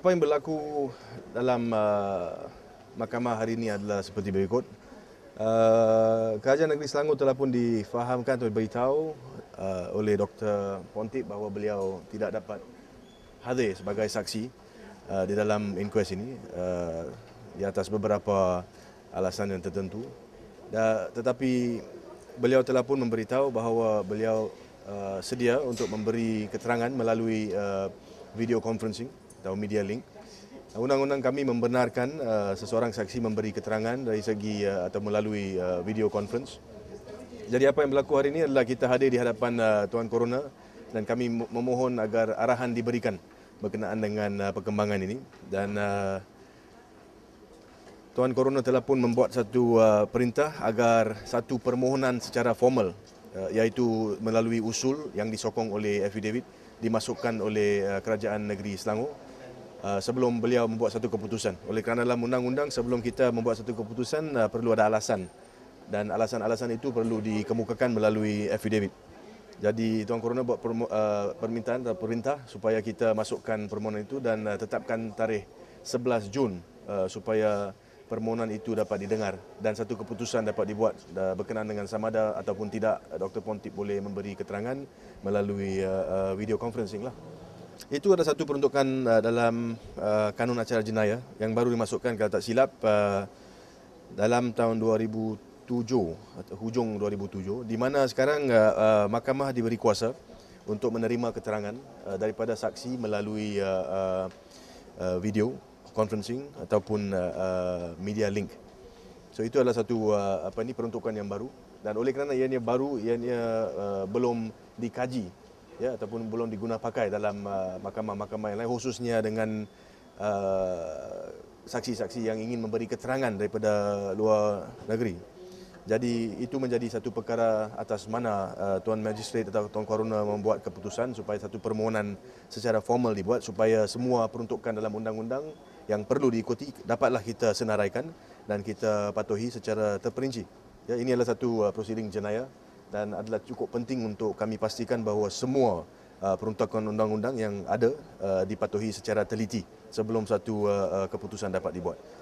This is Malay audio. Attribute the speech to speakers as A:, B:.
A: Apa yang berlaku dalam uh, mahkamah hari ini adalah seperti berikut. Uh, Kerajaan Negeri Selangor telah pun difahamkan atau diberitahu uh, oleh Dr. Pontip bahawa beliau tidak dapat hadir sebagai saksi uh, di dalam inquest ini uh, di atas beberapa alasan yang tertentu. Da, tetapi beliau telah pun memberitahu bahawa beliau uh, sedia untuk memberi keterangan melalui uh, video conferencing atau media link. Undang-undang kami membenarkan uh, seseorang saksi memberi keterangan dari segi uh, atau melalui uh, video conference. Jadi apa yang berlaku hari ini adalah kita hadir di hadapan uh, Tuan Corona dan kami memohon agar arahan diberikan berkenaan dengan uh, perkembangan ini dan uh, Tuan Corona telah pun membuat satu uh, perintah agar satu permohonan secara formal Uh, iaitu melalui usul yang disokong oleh FU David dimasukkan oleh uh, kerajaan negeri Selangor uh, sebelum beliau membuat satu keputusan. Oleh kerana dalam undang-undang sebelum kita membuat satu keputusan perlu ada alasan dan alasan-alasan itu perlu dikemukakan melalui FU David. Jadi Tuan Corona buat permintaan atau perintah supaya kita masukkan permohonan itu dan tetapkan tarikh 11 Jun supaya permohonan itu dapat didengar dan satu keputusan dapat dibuat eh, berkenaan dengan sama ada ataupun tidak Dr. Pontip boleh memberi keterangan melalui eh, eh, video conferencing lah. Itu ada satu peruntukan dalam kanun acara jenayah yang baru dimasukkan kalau tak silap dalam tahun 2007 atau hujung 2007 di mana sekarang mahkamah diberi kuasa untuk menerima keterangan daripada saksi melalui video conferencing ataupun uh, uh, media link. So itu adalah satu uh, apa ni peruntukan yang baru dan oleh kerana ianya baru ianya uh, belum dikaji ya ataupun belum pakai dalam uh, mahkamah-mahkamah yang lain khususnya dengan uh, saksi-saksi yang ingin memberi keterangan daripada luar negeri. Jadi itu menjadi satu perkara atas mana uh, Tuan Magistrate atau Tuan Koruna membuat keputusan supaya satu permohonan secara formal dibuat supaya semua peruntukan dalam undang-undang yang perlu diikuti dapatlah kita senaraikan dan kita patuhi secara terperinci. Ya, ini adalah satu uh, prosiding jenayah dan adalah cukup penting untuk kami pastikan bahawa semua uh, peruntukan undang-undang yang ada uh, dipatuhi secara teliti sebelum satu uh, uh, keputusan dapat dibuat.